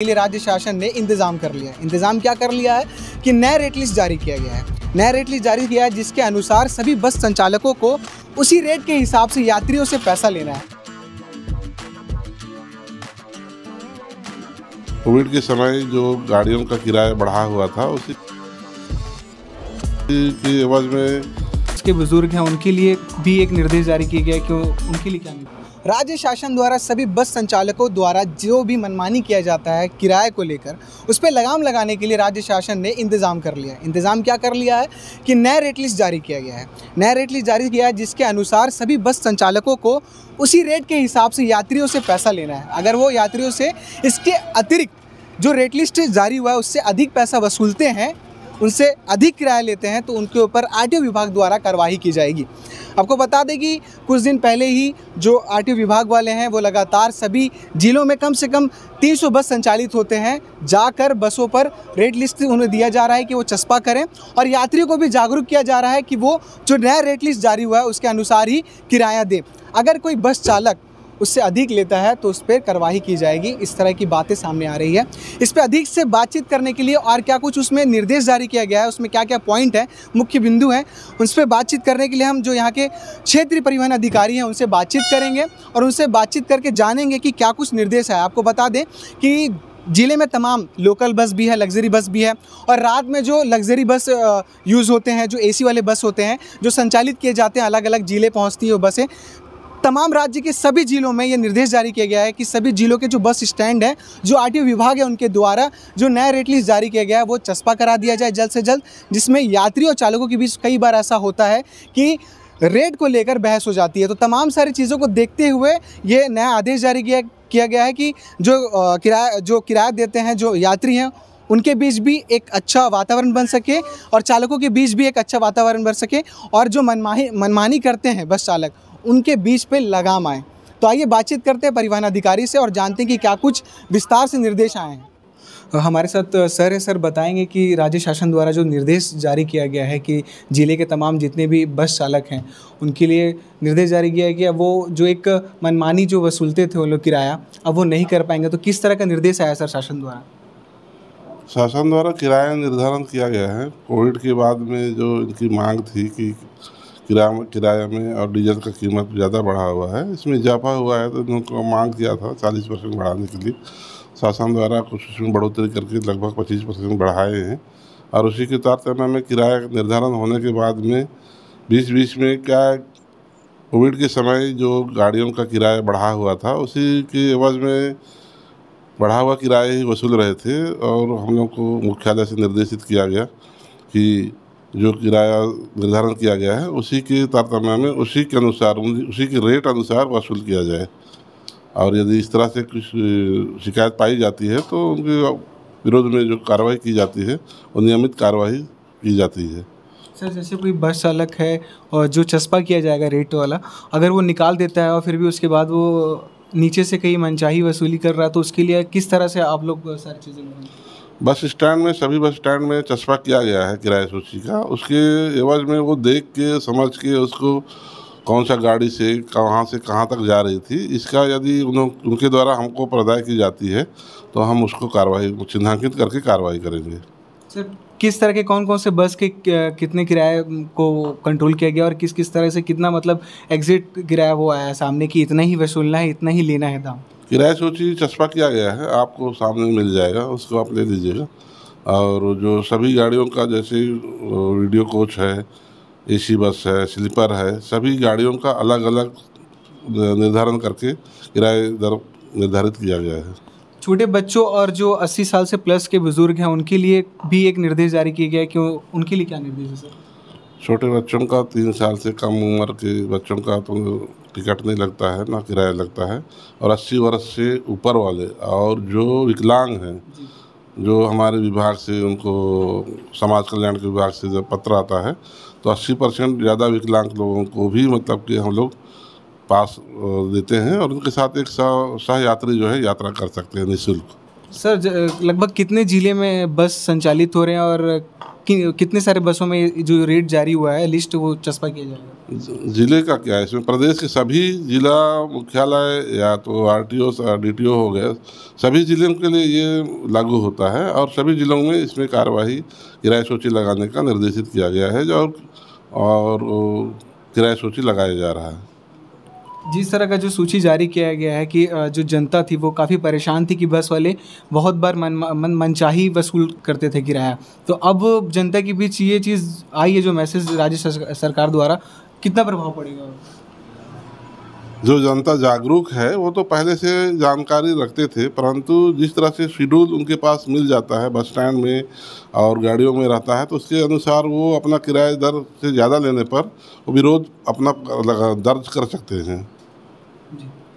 के लिए राज्य शासन ने इंतजाम कर लिया है इंतजाम क्या कर लिया है कि नया रेट लिस्ट जारी किया गया है नया रेट लिस्ट जारी किया है जिसके अनुसार सभी बस संचालकों को उसी रेट के हिसाब से यात्रियों से पैसा लेना है कोविड के समय जो गाड़ियों का किराया बढ़ा हुआ था उसी आवाज़ में बुजुर्ग हैं उनके लिए भी एक निर्देश जारी किया गया कि उनके लिए क्या राज्य शासन द्वारा सभी बस संचालकों द्वारा जो भी मनमानी किया जाता है किराए को लेकर उस पर लगाम लगाने के लिए राज्य शासन ने इंतज़ाम कर लिया है इंतज़ाम क्या कर लिया है कि नया रेट लिस्ट जारी किया गया है नया रेट लिस्ट जारी किया है जिसके अनुसार सभी बस संचालकों को उसी रेट के हिसाब से यात्रियों से पैसा लेना है अगर वो यात्रियों से इसके अतिरिक्त जो रेट लिस्ट जारी हुआ है उससे अधिक पैसा वसूलते हैं उनसे अधिक किराया लेते हैं तो उनके ऊपर आर विभाग द्वारा कार्रवाई की जाएगी आपको बता दें कि कुछ दिन पहले ही जो आर विभाग वाले हैं वो लगातार सभी जिलों में कम से कम 300 बस संचालित होते हैं जाकर बसों पर रेट लिस्ट उन्हें दिया जा रहा है कि वो चस्पा करें और यात्रियों को भी जागरूक किया जा रहा है कि वो जो नया रेट लिस्ट जारी हुआ है उसके अनुसार ही किराया दें अगर कोई बस चालक उससे अधिक लेता है तो उस पर कार्रवाई की जाएगी इस तरह की बातें सामने आ रही है इस पर अधिक से बातचीत करने के लिए और क्या कुछ उसमें निर्देश जारी किया गया है उसमें क्या क्या पॉइंट है मुख्य बिंदु हैं उस पर बातचीत करने के लिए हम जो यहाँ के क्षेत्रीय परिवहन अधिकारी हैं उनसे बातचीत करेंगे और उनसे बातचीत करके जानेंगे कि क्या कुछ निर्देश है आपको बता दें कि ज़िले में तमाम लोकल बस भी है लग्जरी बस भी है और रात में जो लग्जरी बस यूज़ होते हैं जो एसी वाले बस होते हैं जो संचालित किए जाते हैं अलग अलग ज़िले पहुंचती है वो बसें तमाम राज्य के सभी जिलों में ये निर्देश जारी किया गया है कि सभी जिलों के जो बस स्टैंड हैं जो आर विभाग है उनके द्वारा जो नया रेट लिस्ट जारी किया गया है वो चस्पा करा दिया जाए जल्द से जल्द जिसमें यात्री और चालकों के बीच कई बार ऐसा होता है कि रेट को लेकर बहस हो जाती है तो तमाम सारी चीज़ों को देखते हुए ये नया आदेश जारी किया किया गया है कि जो किराया जो किराया देते हैं जो यात्री हैं उनके बीच भी एक अच्छा वातावरण बन सके और चालकों के बीच भी एक अच्छा वातावरण बन सके और जो मनमाही मनमानी करते हैं बस चालक उनके बीच पे लगाम आए तो आइए बातचीत करते हैं परिवहन अधिकारी से और जानते हैं कि क्या कुछ विस्तार से निर्देश आए हैं हमारे साथ सर है सर बताएंगे कि राज्य शासन द्वारा जो निर्देश जारी किया गया है कि ज़िले के तमाम जितने भी बस चालक हैं उनके लिए निर्देश जारी किया गया वो जो एक मनमानी जो वसूलते थे वो लोग किराया अब वो नहीं कर पाएंगे तो किस तरह का निर्देश आया सर शासन द्वारा शासन द्वारा किराया निर्धारण किया गया है कोविड के बाद में जो इनकी मांग थी कि किराया किराया में और डीजल का कीमत ज़्यादा बढ़ा हुआ है इसमें इजाफा हुआ है तो उनको मांग किया था चालीस परसेंट बढ़ाने के लिए शासन द्वारा कुछ उसमें बढ़ोतरी करके लगभग पच्चीस परसेंट बढ़ाए हैं और उसी के तारतम्य में किराया निर्धारण होने के बाद में बीच बीच में क्या कोविड के समय जो गाड़ियों का किराया बढ़ा हुआ था उसी के एवज में बढ़ा हुआ किराया ही वसूल रहे थे और हम लोग को मुख्यालय से निर्देशित किया गया कि जो किराया निर्धारण किया गया है उसी के तारतम्य में उसी के अनुसार उसी के रेट अनुसार वसूल किया जाए और यदि इस तरह से कुछ शिकायत पाई जाती है तो उनके विरोध में जो कार्रवाई की जाती है वो नियमित कार्रवाई की जाती है सर जैसे कोई बस चालक है और जो चस्पा किया जाएगा रेट वाला अगर वो निकाल देता है और फिर भी उसके बाद वो नीचे से कहीं मनचाही वसूली कर रहा है तो उसके लिए किस तरह से आप लोग सारी चीज़ें बस स्टैंड में सभी बस स्टैंड में चस्पा किया गया है किराया सूची का उसके एवज में वो देख के समझ के उसको कौन सा गाड़ी से कहाँ से कहाँ तक जा रही थी इसका यदि उनके द्वारा हमको प्रदाय की जाती है तो हम उसको कार्रवाई चिन्हांकित करके कार्रवाई करेंगे सर किस तरह के कौन कौन से बस के कितने किराए को कंट्रोल किया गया और किस किस तरह से कितना मतलब एग्जिट किराया वो आया सामने की इतना ही वसूलना है इतना ही लेना है दाम किराया सूची चस्पा किया गया है आपको सामने मिल जाएगा उसको आप ले लीजिएगा और जो सभी गाड़ियों का जैसे वीडियो कोच है एसी बस है स्लीपर है सभी गाड़ियों का अलग अलग निर्धारण करके किराए दर निर्धारित किया गया है छोटे बच्चों और जो 80 साल से प्लस के बुजुर्ग हैं उनके लिए भी एक निर्देश जारी किया गया है कि उनके लिए क्या निर्देश है सर छोटे बच्चों का तीन साल से कम उम्र के बच्चों का तो टिकट नहीं लगता है ना किराया लगता है और अस्सी वर्ष से ऊपर वाले और जो विकलांग हैं जो हमारे विभाग से उनको समाज कल्याण के विभाग से जब पत्र आता है तो अस्सी परसेंट ज़्यादा विकलांग लोगों को भी मतलब कि हम लोग पास देते हैं और उनके साथ एक सह यात्री जो है यात्रा कर सकते हैं निःशुल्क सर लगभग कितने ज़िले में बस संचालित हो रहे हैं और कि, कितने सारे बसों में जो रेट जारी हुआ है लिस्ट वो चस्पा किया जाएगा ज़िले का क्या है इसमें प्रदेश के सभी जिला मुख्यालय या तो R T O D T O हो गए सभी ज़िलों के लिए ये लागू होता है और सभी ज़िलों में इसमें कार्यवाही किराया सूची लगाने का निर्देशित किया गया है और, और किराया सूची लगाया जा रहा है जिस तरह का जो सूची जारी किया गया है कि जो जनता थी वो काफ़ी परेशान थी कि बस वाले बहुत बार मन मन मनचाही वसूल करते थे किराया तो अब जनता के बीच ये चीज़ आई है जो मैसेज राज्य सरकार द्वारा कितना प्रभाव पड़ेगा जो जनता जागरूक है वो तो पहले से जानकारी रखते थे परंतु जिस तरह से शेड्यूल उनके पास मिल जाता है बस स्टैंड में और गाड़ियों में रहता है तो उसके अनुसार वो अपना किराया दर से ज़्यादा लेने पर वो विरोध अपना दर्ज कर सकते हैं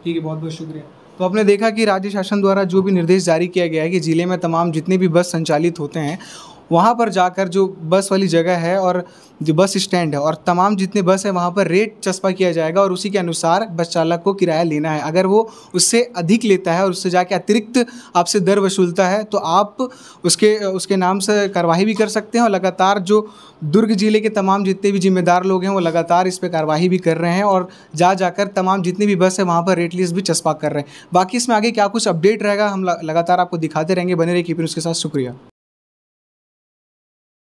ठीक है बहुत बहुत शुक्रिया तो आपने देखा कि राज्य शासन द्वारा जो भी निर्देश जारी किया गया है कि ज़िले में तमाम जितने भी बस संचालित होते हैं वहाँ पर जाकर जो बस वाली जगह है और जो बस स्टैंड है और तमाम जितने बस है वहाँ पर रेट चस्पा किया जाएगा और उसी के अनुसार बस चालक को किराया लेना है अगर वो उससे अधिक लेता है और उससे जाके अतिरिक्त आपसे दर वसूलता है तो आप उसके उसके नाम से कार्रवाई भी कर सकते हैं और लगातार जो दुर्ग ज़िले के तमाम जितने भी जिम्मेदार लोग हैं वो लगातार इस पर कार्रवाई भी कर रहे हैं और जा जाकर तमाम जितनी भी बस है वहाँ पर रेट लिस्ट भी चस्पा कर रहे हैं बाकी इसमें आगे क्या कुछ अपडेट रहेगा हम लगातार आपको दिखाते रहेंगे बने रहे फिर उसके साथ शुक्रिया